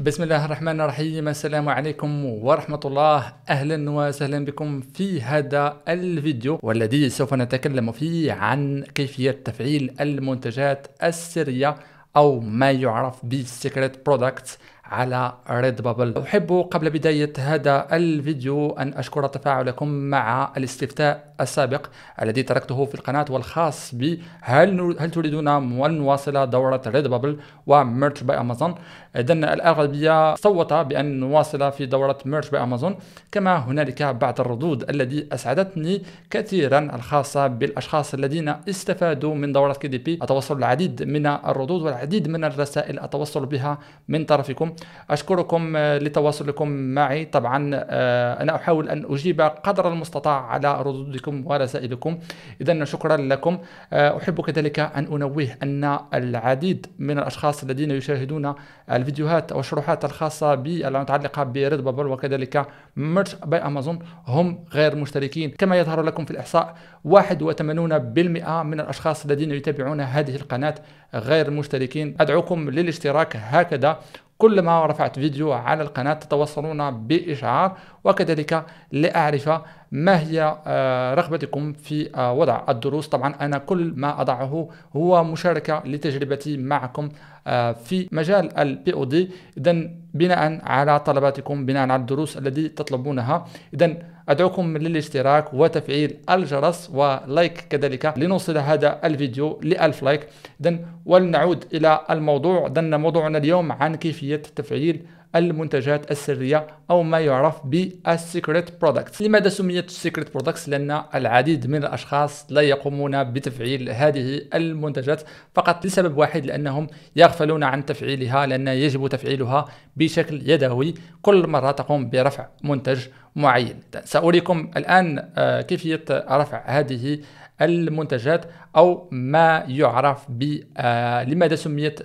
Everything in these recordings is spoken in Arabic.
بسم الله الرحمن الرحيم السلام عليكم ورحمة الله أهلا وسهلا بكم في هذا الفيديو والذي سوف نتكلم فيه عن كيفية تفعيل المنتجات السرية أو ما يعرف بالسيكريت برودكتس على ريد بابل أحب قبل بداية هذا الفيديو أن أشكر تفاعلكم مع الاستفتاء السابق الذي تركته في القناة والخاص ب هل, هل تريدون أن نواصل دورة ريد بابل وميرتش باي أمازون إذا الأغلبية صوت بأن نواصل في دورة ميرتش باي أمازون كما هنالك بعض الردود التي أسعدتني كثيرا الخاصة بالأشخاص الذين استفادوا من دورة كي دي بي أتوصل العديد من الردود والعديد من الرسائل أتوصل بها من طرفكم أشكركم آه، لتواصلكم معي طبعا آه، أنا أحاول أن أجيب قدر المستطاع على ردودكم ورسائلكم إذا شكرا لكم آه، أحب كذلك أن أنوه أن العديد من الأشخاص الذين يشاهدون الفيديوهات أو الشروحات الخاصة بالمتعلقة بريد بابل وكذلك ميرش باي أمازون هم غير مشتركين كما يظهر لكم في الإحصاء 81% من الأشخاص الذين يتابعون هذه القناة غير مشتركين أدعوكم للاشتراك هكذا كلما رفعت فيديو على القناة تتوصلون بإشعار وكذلك لأعرف ما هي آه، رغبتكم في آه، وضع الدروس طبعا أنا كل ما أضعه هو مشاركة لتجربتي معكم آه، في مجال البي او دي إذا بناء على طلباتكم بناء على الدروس التي تطلبونها إذا أدعوكم للاشتراك وتفعيل الجرس ولايك كذلك لنوصل هذا الفيديو لألف لايك إذا ولنعود إلى الموضوع إذا موضوعنا اليوم عن كيفية تفعيل المنتجات السريه او ما يعرف بالسيكريت برودكتس لماذا سميت سيكريت برودكتس لان العديد من الاشخاص لا يقومون بتفعيل هذه المنتجات فقط لسبب واحد لانهم يغفلون عن تفعيلها لان يجب تفعيلها بشكل يدوي كل مره تقوم برفع منتج معين سأريكم الآن آه، كيفية رفع هذه المنتجات أو ما يعرف ب آه، لماذا سميت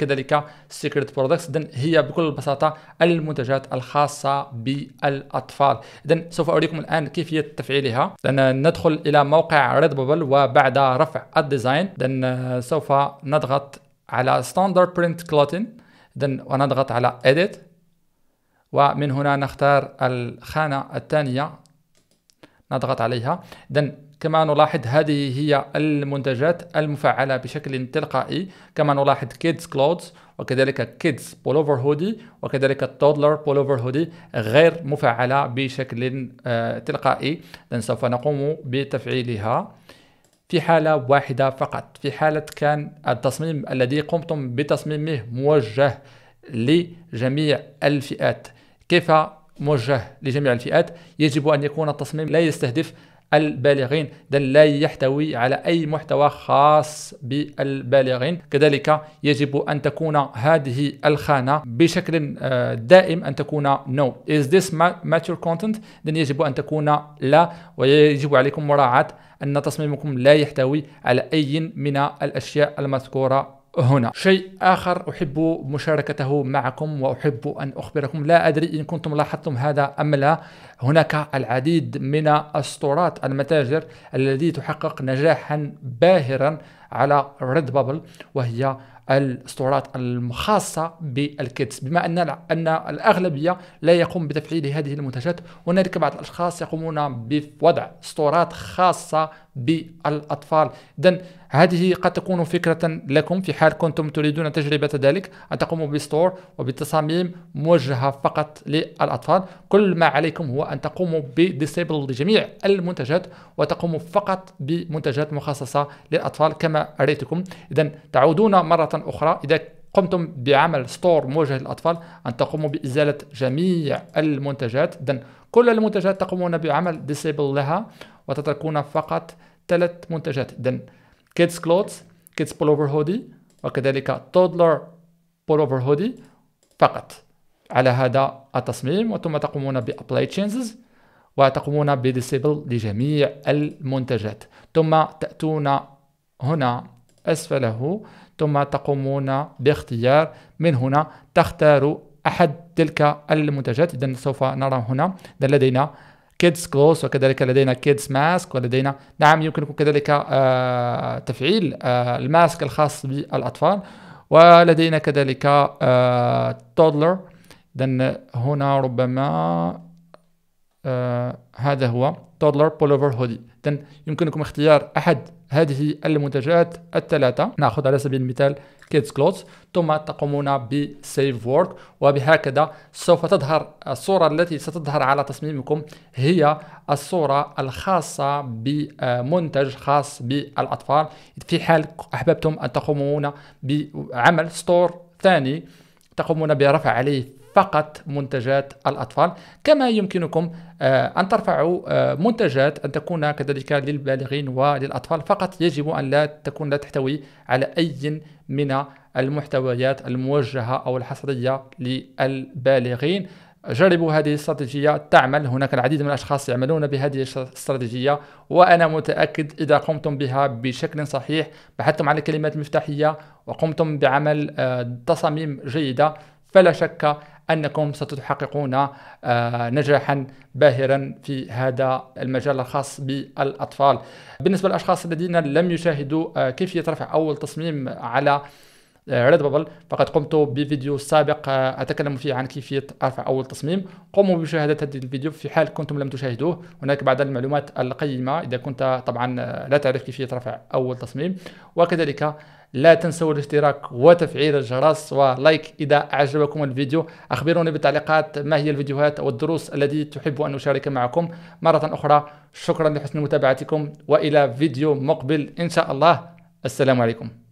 كذلك سيكريت برودكتس إذن هي بكل بساطة المنتجات الخاصة بالأطفال إذن سوف أريكم الآن كيفية تفعيلها إذن ندخل إلى موقع ريدبل وبعد رفع الديزاين إذن سوف نضغط على ستاندرد برنت كلوتين إذن ونضغط على edit ومن هنا نختار الخانة الثانية نضغط عليها إذا كما نلاحظ هذه هي المنتجات المفعلة بشكل تلقائي كما نلاحظ Kids Clothes وكذلك Kids Pullover Hoodie وكذلك Toddler Pullover Hoodie غير مفعلة بشكل آه، تلقائي إذا سوف نقوم بتفعيلها في حالة واحدة فقط في حالة كان التصميم الذي قمتم بتصميمه موجه لجميع الفئات كيف موجه لجميع الفئات يجب أن يكون التصميم لا يستهدف البالغين بل لا يحتوي على أي محتوى خاص بالبالغين كذلك يجب أن تكون هذه الخانة بشكل آه، دائم أن تكون no is this mature content then يجب أن تكون لا ويجب عليكم مراعاة أن تصميمكم لا يحتوي على أي من الأشياء المذكورة هنا شيء آخر أحب مشاركته معكم وأحب أن أخبركم لا أدري إن كنتم لاحظتم هذا أم لا هناك العديد من أسطورات المتاجر التي تحقق نجاحا باهرا على ريد بابل وهي الاسطورات الخاصة بالكيتس بما أن أن الأغلبية لا يقوم بتفعيل هذه المنتجات هنالك بعض الأشخاص يقومون بوضع اسطورات خاصة بالأطفال إذا هذه قد تكون فكرة لكم في حال كنتم تريدون تجربة ذلك أن تقوموا بستور وبتصاميم موجهة فقط للأطفال كل ما عليكم هو أن تقوموا بديسيبل لجميع المنتجات وتقوموا فقط بمنتجات مخصصة للأطفال كما أريتكم إذا تعودون مرة أخرى إذا قمتم بعمل ستور موجه للأطفال أن تقوموا بإزالة جميع المنتجات إذا كل المنتجات تقومون بعمل ديسيبل لها وتتركون فقط ثلاث منتجات إذا kids clothes kids pullover hoodie وكذلك toddler pullover hoodie فقط على هذا التصميم وثم تقومون بأبلاي تشينجز وتقومون بديسيبل لجميع المنتجات ثم تأتون هنا أسفله ثم تقومون باختيار من هنا تختار أحد تلك المنتجات إذا سوف نرى هنا لدينا كيدز كلوس وكذلك لدينا كيدز ماسك ولدينا نعم يمكنكم كذلك آه تفعيل آه الماسك الخاص بالاطفال ولدينا كذلك آه تودلر اذا هنا ربما آه هذا هو تودلر بولوفر هودي اذا يمكنكم اختيار احد هذه المنتجات الثلاثة نأخذ على سبيل المثال كيدز كلوتس ثم تقومون بسيف وورك وبهكذا سوف تظهر الصورة التي ستظهر على تصميمكم هي الصورة الخاصة بمنتج خاص بالأطفال في حال أحببتم أن تقومون بعمل ستور ثاني تقومون برفع عليه فقط منتجات الأطفال كما يمكنكم آه، أن ترفعوا آه، منتجات أن تكون كذلك للبالغين وللأطفال فقط يجب أن لا تكون لا تحتوي على أي من المحتويات الموجهة أو الحصرية للبالغين جربوا هذه الاستراتيجية تعمل هناك العديد من الأشخاص يعملون بهذه الاستراتيجية وأنا متأكد إذا قمتم بها بشكل صحيح بحثتم على الكلمات المفتاحية وقمتم بعمل آه، تصاميم جيدة فلا شك انكم ستحققون آه، نجاحا باهرا في هذا المجال الخاص بالاطفال بالنسبه للاشخاص الذين لم يشاهدوا آه، كيفيه رفع اول تصميم على بابل آه، فقد قمت بفيديو سابق آه، أتكلم فيه عن كيفية رفع أول تصميم قوموا بمشاهدة هذا الفيديو في حال كنتم لم تشاهدوه هناك بعض المعلومات القيمة إذا كنت طبعا آه، لا تعرف كيفية رفع أول تصميم وكذلك لا تنسوا الاشتراك وتفعيل الجرس ولايك إذا أعجبكم الفيديو أخبروني بالتعليقات ما هي الفيديوهات والدروس التي تحب أن أشارك معكم مرة أخرى شكرا لحسن متابعتكم وإلى فيديو مقبل إن شاء الله السلام عليكم